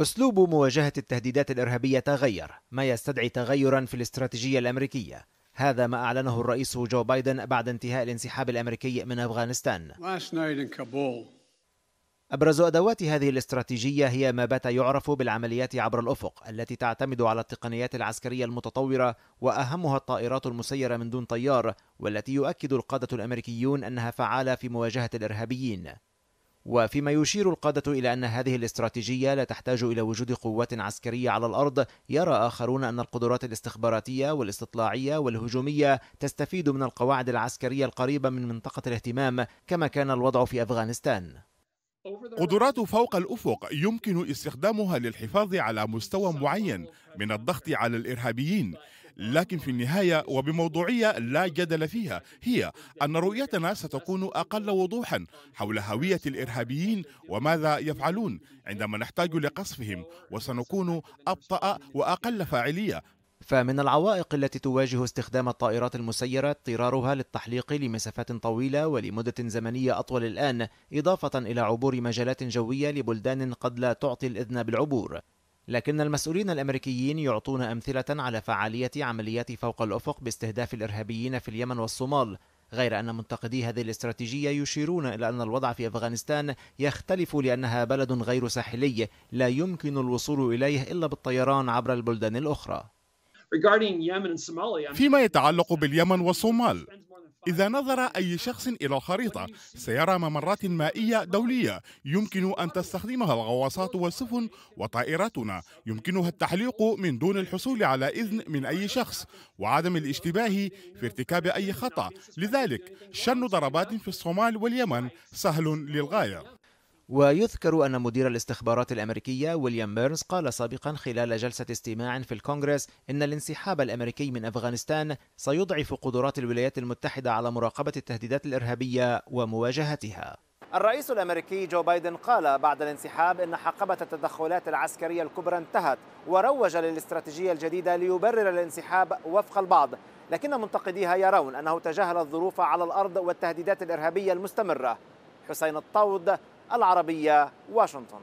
أسلوب مواجهة التهديدات الإرهابية تغير ما يستدعي تغيرا في الاستراتيجية الأمريكية هذا ما أعلنه الرئيس جو بايدن بعد انتهاء الانسحاب الأمريكي من أفغانستان أبرز أدوات هذه الاستراتيجية هي ما بات يعرف بالعمليات عبر الأفق التي تعتمد على التقنيات العسكرية المتطورة وأهمها الطائرات المسيرة من دون طيار والتي يؤكد القادة الأمريكيون أنها فعالة في مواجهة الإرهابيين وفيما يشير القادة إلى أن هذه الاستراتيجية لا تحتاج إلى وجود قوات عسكرية على الأرض، يرى آخرون أن القدرات الاستخباراتية والاستطلاعية والهجومية تستفيد من القواعد العسكرية القريبة من منطقة الاهتمام كما كان الوضع في أفغانستان. قدرات فوق الافق يمكن استخدامها للحفاظ على مستوى معين من الضغط على الارهابيين لكن في النهاية وبموضوعية لا جدل فيها هي أن رؤيتنا ستكون أقل وضوحا حول هوية الإرهابيين وماذا يفعلون عندما نحتاج لقصفهم وسنكون أبطأ وأقل فاعلية فمن العوائق التي تواجه استخدام الطائرات المسيرة اضطرارها للتحليق لمسافات طويلة ولمدة زمنية أطول الآن إضافة إلى عبور مجالات جوية لبلدان قد لا تعطي الإذن بالعبور لكن المسؤولين الامريكيين يعطون امثله على فعاليه عمليات فوق الافق باستهداف الارهابيين في اليمن والصومال غير أن منتقدي هذه الاستراتيجية يشيرون إلى أن الوضع في أفغانستان يختلف لأنها بلد غير ساحلي لا يمكن الوصول إليه إلا بالطيران عبر البلدان الأخرى فيما يتعلق باليمن والصومال إذا نظر أي شخص إلى الخريطة سيرى ممرات مائية دولية يمكن أن تستخدمها الغواصات والسفن وطائراتنا يمكنها التحليق من دون الحصول على إذن من أي شخص وعدم الاشتباه في ارتكاب أي خطأ لذلك شن ضربات في الصومال واليمن سهل للغاية ويذكر أن مدير الاستخبارات الأمريكية ويليام بيرنز قال سابقا خلال جلسة استماع في الكونغرس إن الانسحاب الأمريكي من أفغانستان سيضعف قدرات الولايات المتحدة على مراقبة التهديدات الإرهابية ومواجهتها الرئيس الامريكي جو بايدن قال بعد الانسحاب ان حقبه التدخلات العسكريه الكبرى انتهت وروج للاستراتيجيه الجديده ليبرر الانسحاب وفق البعض لكن منتقديها يرون انه تجاهل الظروف على الارض والتهديدات الارهابيه المستمره حسين الطود العربية واشنطن